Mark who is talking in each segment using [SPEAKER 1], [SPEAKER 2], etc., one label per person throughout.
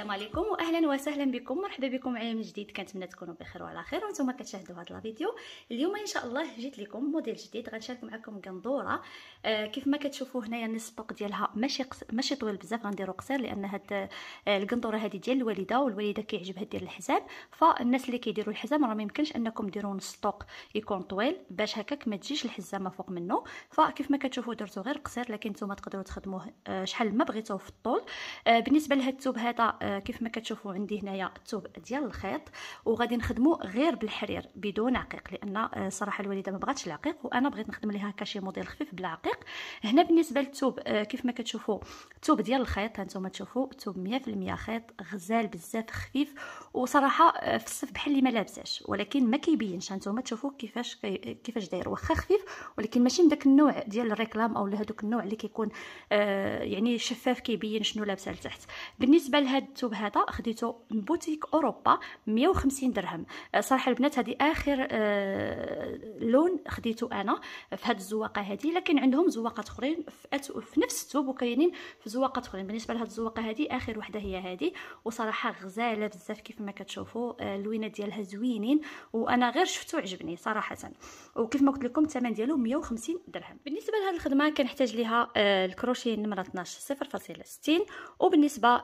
[SPEAKER 1] السلام عليكم واهلا وسهلا بكم مرحبا بكم معايا من جديد كنتمنى تكونوا بخير وعلى خير وانتم كتشاهدوا هذا الفيديو اليوم ان شاء الله جيت لكم موديل جديد غنشارك معكم قندوره آه كيف ما كتشوفوا هنايا يعني ديالها ماشي قص... ماشي طويل بزاف غنديرو قصير لان هاد آه القندوره هذه ديال الوالده والوالده كيعجبها دير الحزام فالناس اللي كيديروا الحزام راه ما يمكنش انكم ديروا نص طوق يكون طويل باش هكاك ما تجيش الحزامه فوق منه فكيف ما كتشوفوا درتو غير قصير لكن نتوما تقدروا تخدموه آه شحال ما بغيتوه في الطول آه، بالنسبه لهاد الثوب هذا آه، كيف ما كتشوفوا عندي هنايا الثوب ديال الخيط وغادي نخدمو غير بالحرير بدون عقيق لان آه، صراحه الوالده ما بغاتش العقيق وانا بغيت نخدم ليها كاشي موديل خفيف بلا عقيق هنا بالنسبه للثوب آه، كيف ما كتشوفوا الثوب ديال الخيط هانتوما تشوفوا الثوب 100% خيط غزال بزاف خفيف وصراحه آه، في الصيف بحال اللي ما لابساش ولكن ما كيبينش هانتوما تشوفوا كيفاش كيفاش داير واخا خفيف ولكن ماشي من داك النوع ديال الريكلام او لهذوك النوع اللي كيكون يعني شفاف كيبين شنو لابسه لتحت بالنسبه لهاد جبتو هذا خديته من بوتيك اوروبا 150 درهم آه، صراحه البنات هذه اخر آه لون خديته انا في هذه الزواقه هذه لكن عندهم زواقات اخرين في, في نفس الثوب وكاينين في زواقات اخرين بالنسبه لهذه الزواقه هذه اخر وحده هي هذه وصراحه غزاله بزاف كيف ما كتشوفوا آه، اللوينات ديالها زوينين وانا غير شفتو عجبني صراحه وكيف ما قلت لكم الثمن ديالو 150 درهم بالنسبه لهذه الخدمه كنحتاج ليها آه، الكروشيه نمره 12 0.60 وبالنسبه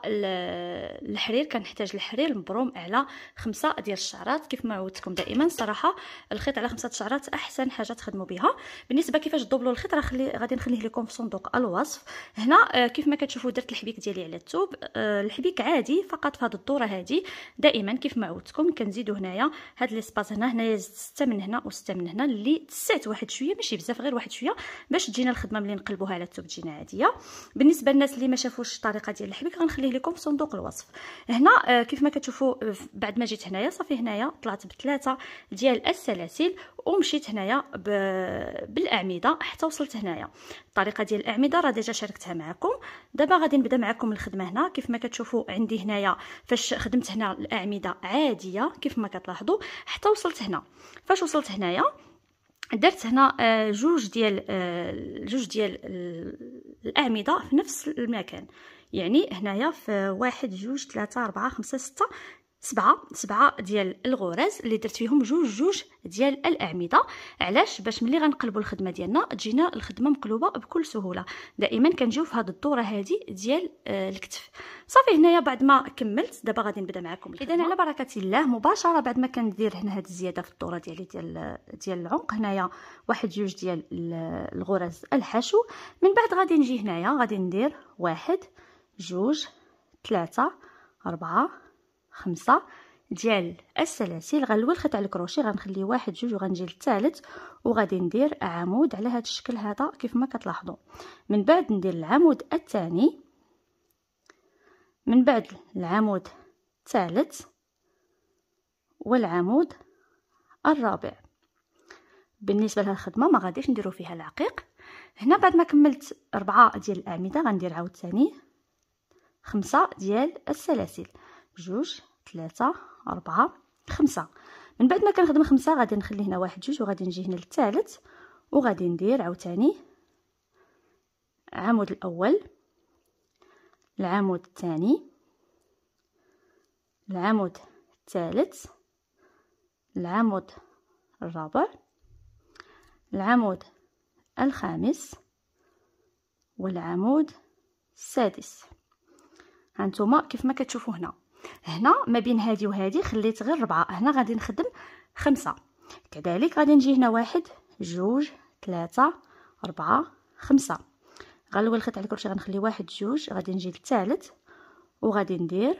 [SPEAKER 1] الحرير كنحتاج الحرير مبروم على خمسة ديال الشعرات كيف ما عودتكم دائما صراحه الخيط على خمسة شعرات احسن حاجه تخدموا بها بالنسبه كيفاش دوبلو الخيط راه خلي غادي نخليه لكم في صندوق الوصف هنا آه، كيف ما كتشوفوا درت الحبيك ديالي على الثوب آه، الحبيك عادي فقط في هذه الدوره هذه دائما كيف ما عودتكم كنزيدوا هنايا هاد ليسباس هنا هنايا ستة من هنا وستة من هنا اللي تسعت واحد شويه ماشي بزاف غير واحد شويه باش تجينا الخدمه ملي نقلبوها على الثوب تجينا عاديه بالنسبه للناس اللي ما شافوش الطريقه ديال الحبيك غنخليه لكم في صندوق الوصف الوصف هنا آه، كيف ما كتشوفوا آه، بعد ما جيت هنايا صافي هنايا طلعت بثلاثه ديال السلاسل ومشيت هنايا بالاعمده حتى وصلت هنايا الطريقه ديال الاعمده راه ديجا شاركتها معكم دابا غادي نبدا معكم الخدمه هنا كيف ما كتشوفوا عندي هنايا فاش خدمت هنا الاعمده عاديه كيف ما كتلاحظوا حتى وصلت هنا فاش وصلت هنايا درت هنا آه، جوج ديال جوج ديال الاعمده في نفس المكان يعني هنايا في واحد جوج ثلاثة أربعة خمسة ستة سبعة سبعة ديال الغرز اللي درت فيهم جوج جوج ديال الأعمدة علاش باش ملي غنقلبوا الخدمة ديالنا تجينا الخدمة مقلوبة بكل سهولة دائما كنجيو في هاد الدورة هادي ديال آه الكتف صافي هنايا بعد ما كملت دابا غادي نبدا معكم اذا على بركه الله مباشره بعد ما كندير هنا هاد الزياده في الدوره ديالي ديال ديال العنق هنايا واحد جوج ديال الغرز الحشو من بعد غادي نجي هنايا غادي ندير واحد جوج ثلاثة أربعة خمسة ديال السلاسل غنلوي الخيط على الكروشي غنخلي واحد جوج وغنجي للثالث وغادي ندير عمود على هذا الشكل هذا كيف ما كتلاحظوا من بعد ندير العمود الثاني من بعد العمود الثالث والعمود الرابع بالنسبه لهاد الخدمه ما غاديش نديرو فيها العقيق هنا بعد ما كملت أربعة ديال الاعمده غندير عاود ثاني خمسة ديال السلاسل جوج ثلاثة أربعة خمسة من بعد ما كنخدم خمسة غادي نخلي هنا واحد جوج وغادي نجي هنا للثالث وغادي ندير عاوتاني العمود الأول العمود الثاني العمود الثالث العمود الرابع العمود الخامس والعمود السادس هانتوما كيف ما كتشوفوا هنا هنا ما بين هذه وهذه خليت غير ربعة هنا غادي نخدم خمسة كذلك غادي نجي هنا واحد جوج ثلاثة أربعة خمسة غنلوي الخيط على كلشي غنخلي واحد جوج غادي نجي للثالث وغادي ندير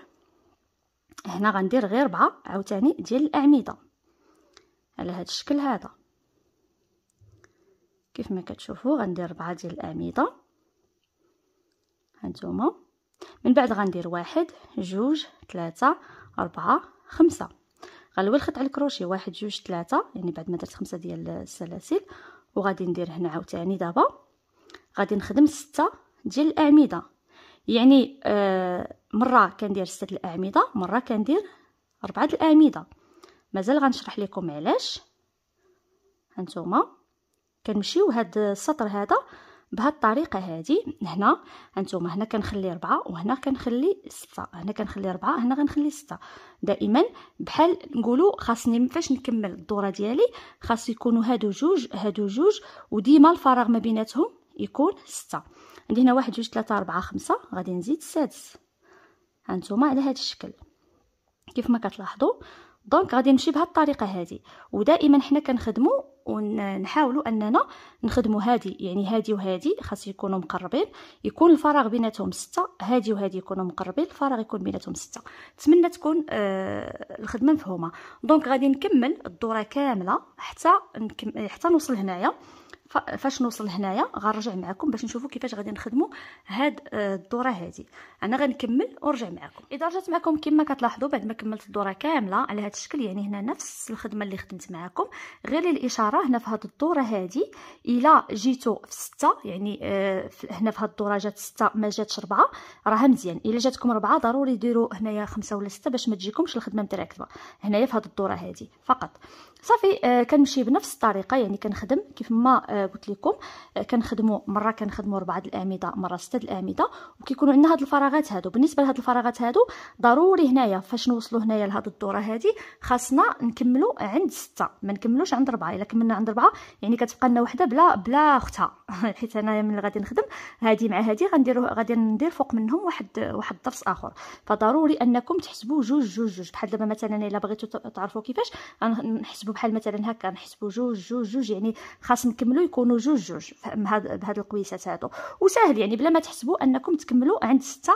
[SPEAKER 1] هنا غندير غير ربعة عاوتاني ديال الأعمدة على هذا الشكل هذا كيف ما كتشوفوا غندير ربعة ديال الأعمدة هانتوما من بعد غندير واحد جوج ثلاثة أربعة خمسة غنلوي الخط على الكروشي واحد جوج ثلاثة يعني بعد ما درت خمسة ديال السلاسل وغادي ندير هنا عاوتاني دابا غادي نخدم ستة ديال الأعمدة يعني آه مرة كندير ستة الأعمدة مرة كندير أربعة الأعمدة مازال غنشرح لكم علاش هانتوما كنمشيو هاد السطر هذا بهاد الطريقه هذه هنا انتم هنا كنخلي ربعة وهنا كنخلي ستة هنا كنخلي ربعة هنا غنخلي ستة دائما بحال نقولوا خاصني فاش نكمل الدوره ديالي خاص يكونوا هادو جوج هادو جوج وديما الفراغ ما بيناتهم يكون ستة عندي هنا واحد جوج ثلاثة أربعة خمسة غادي نزيد السادس هانتوما على هذا الشكل كيف ما كتلاحظوا دونك غادي نمشي بهاد الطريقه هذه ودائما حنا كنخدموا ونحاولوا اننا نخدموا هادي يعني هادي وهذه خاص يكونوا مقربين يكون الفراغ بيناتهم ستة هادي وهذه يكونوا مقربين الفراغ يكون بيناتهم ستة نتمنى تكون آه الخدمه مفهومه دونك غادي نكمل الدوره كامله حتى نكم... حتى نوصل هنايا فاش نوصل هنايا غنرجع معكم باش نشوفوا كيفاش غادي نخدموا هاد آه، الدوره هادي انا غنكمل ونرجع معكم اذا رجعت معكم كما كتلاحظوا بعد ما كملت الدوره كامله على هاد الشكل يعني هنا نفس الخدمه اللي خدمت معكم غير الاشاره هنا في هاد الدوره هادي الا جيتو في ستة يعني آه هنا في هاد الدوره جات ستة ما جاتش ربعة راها مزيان الا جاتكم ربعة ضروري ديروا هنايا خمسة ولا ستة باش ما تجيكمش الخدمه متراكبه هنايا في هاد الدوره هادي فقط صافي آه، كنمشي بنفس الطريقه يعني كنخدم كيف ما آه، قلت لكم آه، كنخدموا مره كنخدموا اربعه الاعمده مره سته الاعمده وكيكونوا عندنا هاد الفراغات هادو بالنسبه لهاد الفراغات هادو ضروري هنايا فاش نوصلوا هنايا لهاد الدوره هادي خاصنا نكملوا عند سته ما نكملوش عند اربعه الا كملنا عند اربعه يعني كتبقى لنا وحده بلا بلا اختها حيت انايا من غادي نخدم هادي مع هادي غنديروا غادي ندير فوق منهم واحد واحد الدرس اخر فضروري انكم تحسبوا جوج جوج جوج بحال دابا مثلا الا بغيتوا تعرفوا كيفاش نحسبوا بحال مثلا هكا نحسبوا جوج جوج جوج يعني خاص نكملوا يكونوا جوج جوج بهاد القويسات هادو وسهل يعني بلا ما تحسبوا انكم تكملوا عند سته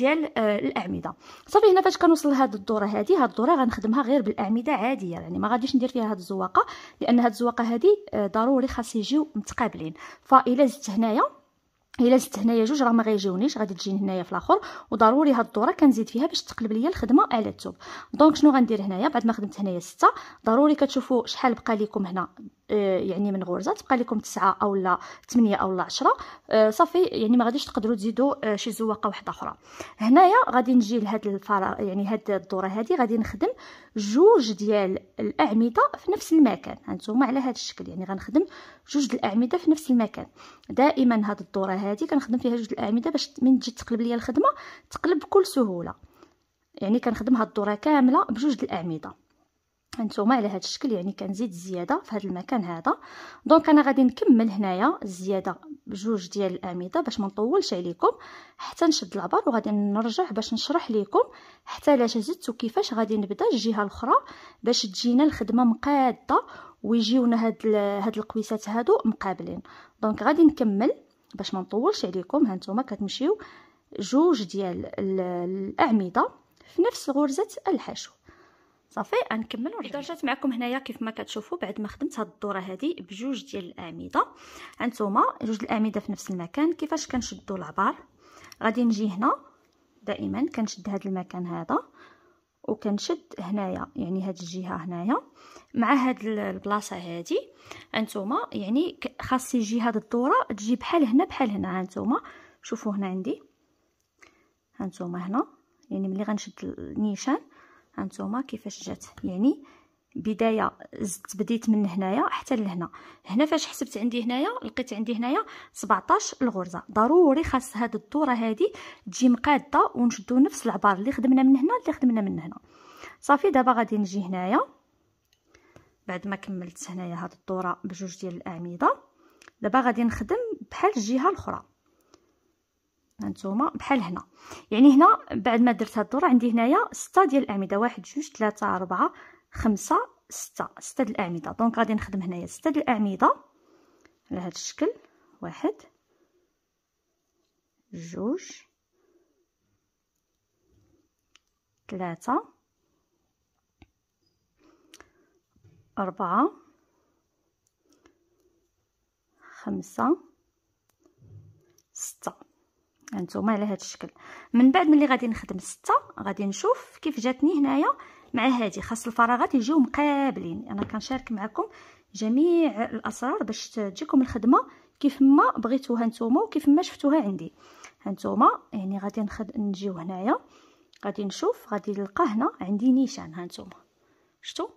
[SPEAKER 1] ديال آه الاعمده صافي هنا فاش كنوصل لهاد الدوره هادي هاد الدوره غنخدمها غير بالاعمده عاديه يعني ما غاديش ندير فيها هاد الزواقه لان هاد الزواقه هادي آه، ضروري خاص يجيو متقابلين فالا زدت هنايا الا زدت هنايا جوج راه ما غايجيونيش غادي تجيني هنايا في الاخر وضروري هاد الدوره كنزيد فيها باش تقلب ليا الخدمه على التوب دونك شنو غندير هنايا بعد ما خدمت هنايا سته ضروري كتشوفوا شحال بقى ليكم هنا آه، يعني من غرزه تبقى لكم 9 اولا 8 اولا 10 صافي يعني ما غاديش تقدروا تزيدوا آه، شي زواقه واحده اخرى هنايا غادي نجي لهاد الفراغ يعني هاد الدوره هذه غادي نخدم جوج ديال الاعمده في نفس المكان هانتوما على هذا الشكل يعني غنخدم جوج الاعمده في نفس المكان دائما هاد الدوره هذه كنخدم فيها جوج الاعمده باش من تجي تقلب ليا الخدمه تقلب بكل سهوله يعني كنخدم هاد الدوره كامله بجوج الاعمده هانتوما على هذا الشكل يعني كنزيد الزياده في هذا المكان هذا دونك انا غادي نكمل هنايا الزياده بجوج ديال الاعمده باش ما نطولش عليكم حتى نشد العبر وغادي نرجع باش نشرح لكم حتى علاش زدت وكيفاش غادي نبدا الجهه الاخرى باش تجينا الخدمه مقاده ويجيونا هاد هاد القويسات هادو مقابلين دونك غادي نكمل باش ما نطولش عليكم هانتوما كتمشيو جوج ديال الاعمده في نفس غرزه الحشو صافي غنكمل اذا رجعت معكم هنايا كيف ما كتشوفوا بعد ما خدمت هاد الدوره هادي بجوج ديال الاعمده هانتوما جوج الاعمده في نفس المكان كيفاش كنشدوا العبار غادي نجي هنا دائما كنشد هاد المكان هذا وكنشد هنايا يعني هاد الجهه هنايا مع هاد البلاصه هادي هانتوما يعني خاص يجي هاد الدوره تجي بحال هنا بحال هنا هانتوما شوفوا هنا عندي هانتوما هنا يعني ملي غنشد النيشان هانتوما كيفاش جات يعني بدايه زدت بديت من هنايا حتى لهنا هنا فاش حسبت عندي هنايا لقيت عندي هنايا 17 الغرزه ضروري خاص هاد الدوره هادي تجي مقاده ونشدو نفس العبار اللي خدمنا من هنا اللي خدمنا من هنا صافي دابا غادي نجي هنايا بعد ما كملت هنايا هاد الدوره بجوج ديال الاعمده دابا غادي نخدم بحال الجهه الاخرى هانتوما بحال هنا يعني هنا بعد ما درت هاد الدوره عندي هنايا ستة ديال الاعمده واحد جوج ثلاثة أربعة خمسة ستة ستة ديال الاعمده دونك غادي نخدم هنايا ستة ديال الاعمده على هاد الشكل واحد جوج ثلاثة أربعة خمسة هانتوما على هذا الشكل من بعد ملي غادي نخدم ستة غادي نشوف كيف جاتني هنايا مع هذه خاص الفراغات يجيو مقابلين انا كنشارك معكم جميع الاسرار باش تجيكم الخدمه كيف ما بغيتوها نتوما وكيف ما شفتوها عندي هانتوما يعني غادي نخد نجيو هنايا غادي نشوف غادي نلقى هنا عندي نيشان هانتوما شفتوا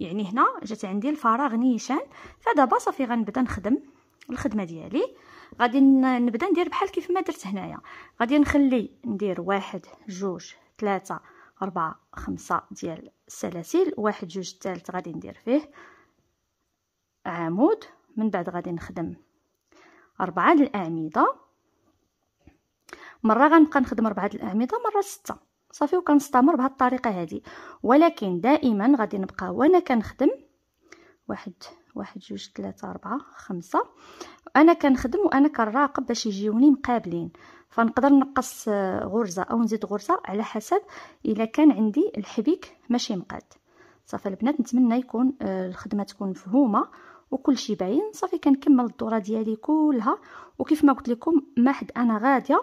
[SPEAKER 1] يعني هنا جات عندي الفراغ نيشان فدابا صافي غنبدا نخدم الخدمه ديالي غادي نبدا ندير بحال كيف ما درت هنايا غادي نخلي ندير واحد جوج ثلاثة أربعة خمسة ديال السلاسل واحد جوج الثالث غادي ندير فيه عمود من بعد غادي نخدم أربعة الأعمدة مرة غنبقى نخدم أربعة الأعمدة مرة ستة صافي وكنستمر بهاد الطريقة هادي ولكن دائما غادي نبقى وأنا كنخدم واحد واحد جوج ثلاثة أربعة خمسة انا كنخدم وانا كنراقب باش يجيوني مقابلين فنقدر نقص آه، غرزه او نزيد غرزه على حسب الا كان عندي الحبيك ماشي مقاد صافي البنات نتمنى يكون آه، الخدمه تكون مفهومه وكل شيء باين صافي كنكمل الدوره ديالي كلها وكيف ما قلت لكم ما حد انا غاديه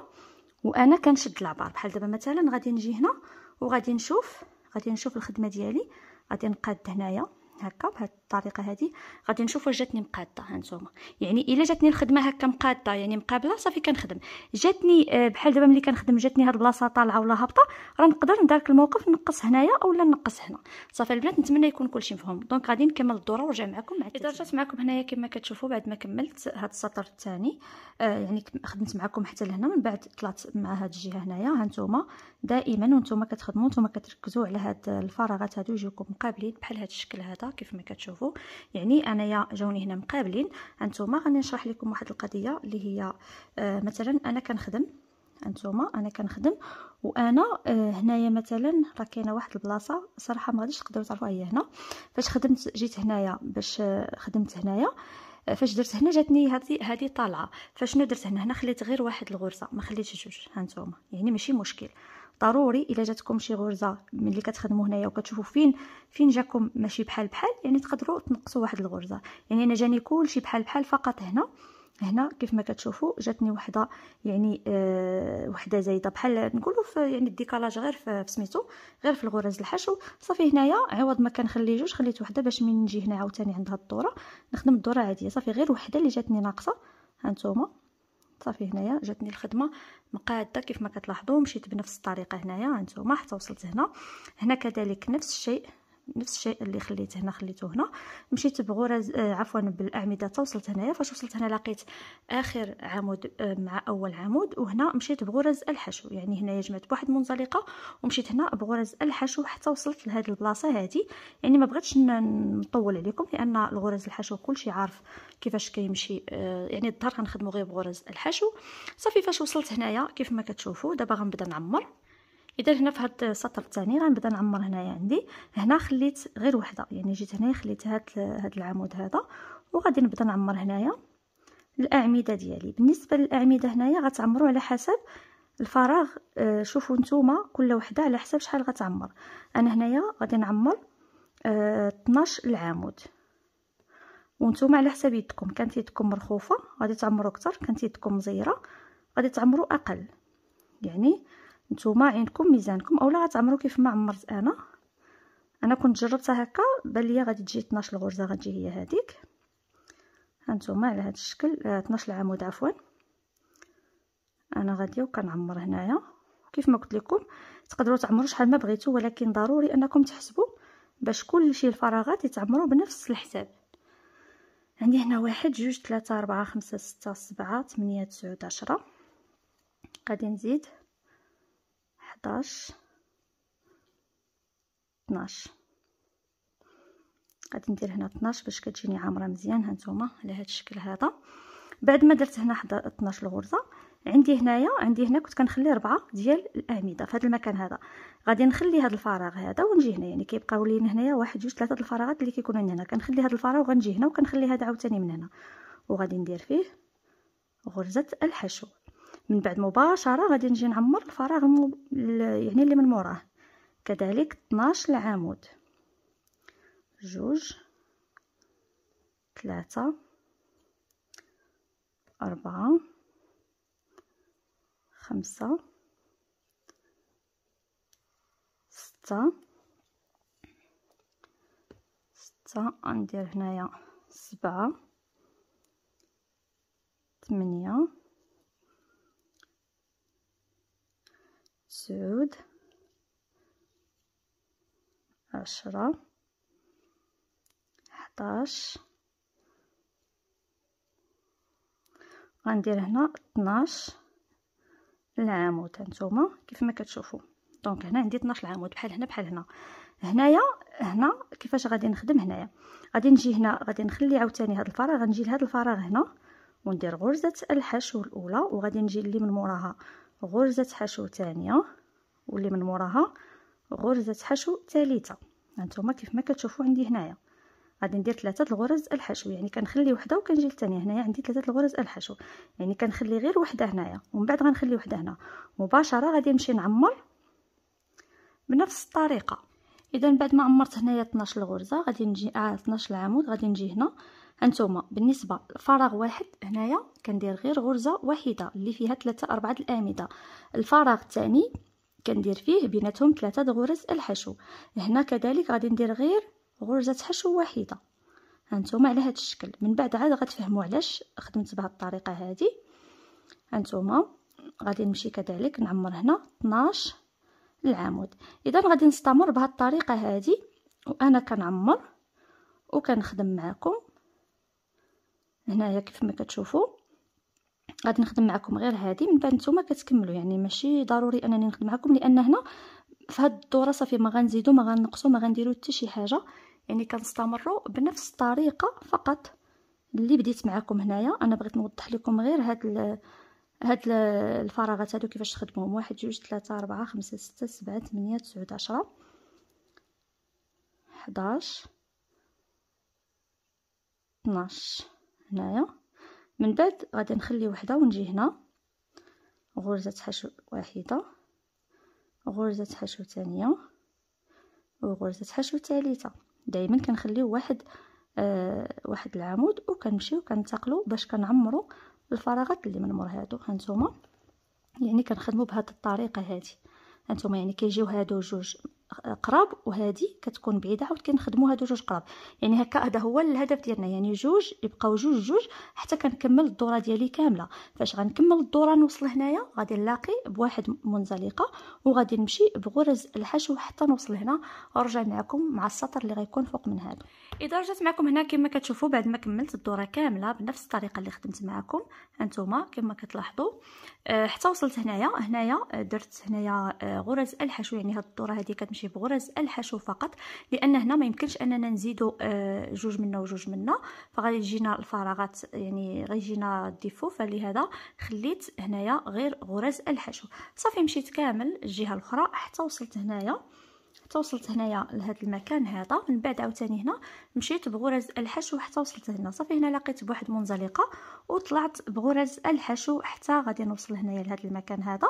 [SPEAKER 1] وانا كنشد العبار بحال دابا مثلا غادي نجي هنا وغادي نشوف غادي نشوف الخدمه ديالي غادي نقاد هنايا هكا بهاد الطريقه هذه غادي نشوف واش جاتني مقاده هانتوما يعني الا جاتني الخدمه هكا مقاده يعني مقابله صافي كنخدم جاتني آه، بحال دابا ملي كنخدم جاتني هاد البلاصه طالعه ولا هابطه راه نقدر ندارك الموقف نقص هنايا اولا نقص هنا صافي البنات نتمنى يكون كلشي مفهوم دونك غادي نكمل الدوره ونرجع معكم مع رجعت معكم هنايا كما كتشوفوا بعد ما كملت هاد السطر الثاني آه، يعني خدمت معكم حتى لهنا من بعد طلعت مع هاد الجهه هنايا هانتوما دائما وانتم كتخدموا نتوما كتركزوا على هاد الفراغات هادو يجيوكم مقابلين بحال هاد الشكل هذا كيف ما كتشوفوا شوفوا يعني انايا جاوني هنا مقابلين انتوما غادي نشرح لكم واحد القضيه اللي هي آه مثلا انا كنخدم انتوما انا كنخدم وانا آه هنايا مثلا راه كاينه واحد البلاصه صراحه ما غاديش تقدروا تعرفوها هي هنا فاش خدمت جيت هنايا باش آه، خدمت هنايا آه، فاش درت هنا جاتني هذه هذه طالعه فشنو درت هنا هنا خليت غير واحد الغرزه ما خليتش جوج هانتوما يعني ماشي مشكل ضروري الا جاتكم شي غرزه ملي كتخدموا هنايا وكتشوفوا فين فين جاكم ماشي بحال بحال يعني تقدروا تنقصوا واحد الغرزه يعني انا جاني كلشي بحال بحال فقط هنا هنا كيف ما كتشوفوا جاتني وحده يعني آه وحده زايده بحال نقولوا في يعني الديكالاج غير في سميتو غير في الغرز الحشو صافي هنايا عوض ما كنخلي جوج خليت وحده باش من نجي هنا عاوتاني عند هاد الدوره نخدم الدوره عاديه صافي غير وحده اللي جاتني ناقصه هانتوما صافي هنايا جاتني الخدمه مقاده كيف ما كتلاحظوا مشيت بنفس الطريقه هنايا هانتوما حتى وصلت هنا هنا كذلك نفس الشيء نفس الشيء اللي خليت هنا خليته هنا مشيت بغرز آه، عفوا بالاعمده توصلت هنايا فاش وصلت هنا لقيت اخر عمود آه، مع اول عمود وهنا مشيت بغرز الحشو يعني هنايا جمعت بواحد منزلقه ومشيت هنا بغرز الحشو حتى وصلت لهاد البلاصه هادي يعني ما بغيتش نطول عليكم لان الغرز الحشو كلشي عارف كيفاش كيمشي آه، يعني الظهر غنخدمو غير بغرز الحشو صافي فاش وصلت هنايا كيف ما كتشوفوا دابا غنبدا نعمر اذا هنا في هذا السطر الثاني غنبدا نعمر هنايا عندي هنا خليت غير وحده يعني جيت هنايا خليت هاد هاد العمود هذا وغادي نبدا نعمر هنايا الاعمده ديالي بالنسبه للاعمده هنايا غتعمروا على حسب الفراغ آه، شوفوا نتوما كل وحده على حسب شحال غتعمر انا هنايا غادي نعمر 12 آه، العمود وانتم على حساب يدكم كانت يدكم مرخوفه غادي تعمروا اكثر كانت يدكم مزيره غادي تعمروا اقل يعني نتوما عينكم ميزانكم اولا غتعمروا كيف ما عمرت انا انا كنت جربتها هكا بان ليا غادي تجي 12 الغرزه غتجي هي هذيك هانتوما على هذا الشكل 12 آه، العمود عفوا انا غادي وكنعمر هنايا كيف ما قلت لكم تقدروا تعمروا شحال ما بغيتوا ولكن ضروري انكم تحسبوا باش كلشي الفراغات يتعمروا بنفس الحساب عندي هنا واحد جوج ثلاثة أربعة خمسة ستة سبعة ثمانية تسعود عشرة غادي نزيد حداش طناش غادي ندير هنا طناش باش كتجيني عامره مزيان هانتوما على هذا الشكل هذا بعد ما درت هنا 12 الغرزه عندي هنايا عندي هنا كنت كنخلي ربعة ديال الاعمده في هذا المكان هذا غادي نخلي هذا الفراغ هذا ونجي هنا يعني كيبقاو لي هنايا واحد جوج ثلاثه الفراغات اللي كيكونوا هنا كنخلي هذا الفراغ وغنجي هنا وكنخلي هذا عاوتاني من هنا وغادي ندير فيه غرزه الحشو من بعد مباشره غادي نجي نعمر الفراغ المب... يعني اللي من موراه كذلك 12 العمود جوج ثلاثة أربعة خمسة ستة ستة غندير هنايا سبعة ثمانية سعود عشرة حداش غندير هنا 12 العمود هانتوما كيف ما كتشوفوا دونك هنا عندي 12 العمود بحال هنا بحال هنا هنايا هنا كيفاش غادي نخدم هنايا غادي نجي هنا غادي نخلي عاوتاني هاد الفراغ غنجي لهاد الفراغ هنا وندير غرزه الحشو الاولى وغادي نجي اللي من موراها غرزه حشو ثانيه واللي من موراها غرزه حشو ثالثه هانتوما كيف ما كتشوفوا عندي هنايا غادي ندير ثلاثه الغرز الحشو يعني كنخلي وحده وكنجي للثانيه هنايا عندي ثلاثه الغرز الحشو يعني كنخلي غير وحده هنايا ومن بعد غنخلي وحده هنا مباشره غادي نمشي نعمر بنفس الطريقه اذا بعد ما عمرت هنايا 12 الغرزه غادي نجي آه 12 العمود غادي نجي هنا هانتوما بالنسبه لفراغ واحد هنايا كندير غير غرزه واحده اللي فيها ثلاثه اربعه الاعمده الفراغ الثاني كندير فيه بيناتهم ثلاثة غرز الحشو هنا كذلك غادي ندير غير غرزة حشو واحدة هانتوما على هذا الشكل من بعد عاد غتفهموا علاش خدمت بهذه الطريقه هذه هانتوما غادي نمشي كذلك نعمر هنا 12 العمود اذا غادي نستمر بهذه الطريقه هذه وانا كنعمر وكنخدم معكم هنايا كيف ما كتشوفوا غادي نخدم معكم غير هذه من بعد نتوما كتكملوا يعني ماشي ضروري انني نخدم معكم لان هنا في هاد الدوره صافي ما غنزيدو ما غنقصو ما غنديرو حتى شي حاجه يعني كنستمروا بنفس الطريقه فقط اللي بديت معكم هنايا انا بغيت نوضح لكم غير هاد ال... هاد الفراغات هادو كيفاش تخدموهم واحد جوج ثلاثة أربعة خمسة ستة سبعة ثمانية تسعة عشرة حداش اثناش هنايا من بعد غادي نخلي وحده ونجي هنا غرزه حشو واحده غرزه حشو ثانيه وغرزه حشو ثالثه دائما كنخليو واحد آه واحد العمود وكنمشيو كنتقلو باش كنعمرو الفراغات اللي من مور هادو هانتوما يعني كنخدمو بهاد الطريقه هادي هانتوما يعني كيجيو هادو جوج قراب وهذه كتكون بعيده عاود كنخدموا هادو جوج قراب يعني هكا هذا هو الهدف ديالنا يعني جوج يبقاو جوج جوج حتى كنكمل الدوره ديالي كامله فاش غنكمل الدوره نوصل هنايا غادي نلاقي بواحد منزلقه وغادي نمشي بغرز الحشو حتى نوصل هنا ونرجع معكم مع السطر اللي غيكون فوق من هذا اذا رجعت معكم هنا كما كتشوفوا بعد ما كملت الدوره كامله بنفس الطريقه اللي خدمت معكم هانتوما كما كتلاحظوا آه، حتى وصلت هنايا هنايا آه، درت هنايا آه، غرز الحشو يعني هاد الدوره هذه كتمشي نمشي بغرز الحشو فقط لان هنا ما يمكنش اننا نزيدو آه، جوج منا وجوج منا فغادي يجينا الفراغات يعني غيجينا الديفو فلهذا خليت هنايا غير غرز الحشو صافي مشيت كامل الجهه الاخرى حتى وصلت هنايا حتى وصلت هنايا لهذا المكان هذا من بعد عاوتاني هنا مشيت بغرز الحشو حتى وصلت هنا صافي هنا لقيت بواحد منزلقه وطلعت بغرز الحشو حتى غادي نوصل هنايا لهذا المكان هذا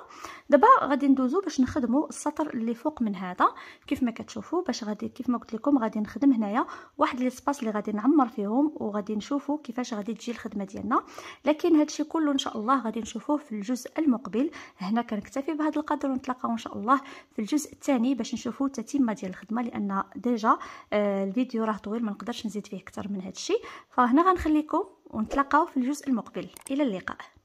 [SPEAKER 1] دابا غادي ندوزو باش نخدمو السطر اللي فوق من هذا كيف ما كتشوفوا باش غادي كيف ما قلت لكم غادي نخدم هنايا واحد ليسباس اللي غادي نعمر فيهم وغادي نشوفوا كيفاش غادي تجي الخدمه ديالنا لكن هادشي كله ان شاء الله غادي نشوفوه في الجزء المقبل هنا كنكتفي بهذا القدر ونتلاقاو ان شاء الله في الجزء الثاني باش نشوفوا التتمه ديال الخدمه لان ديجا آه، الفيديو راه طويل ما نقدرش نزيد فيه اكثر من هذا الشيء فهنا غنخليكم ونتلاقاو في الجزء المقبل الى اللقاء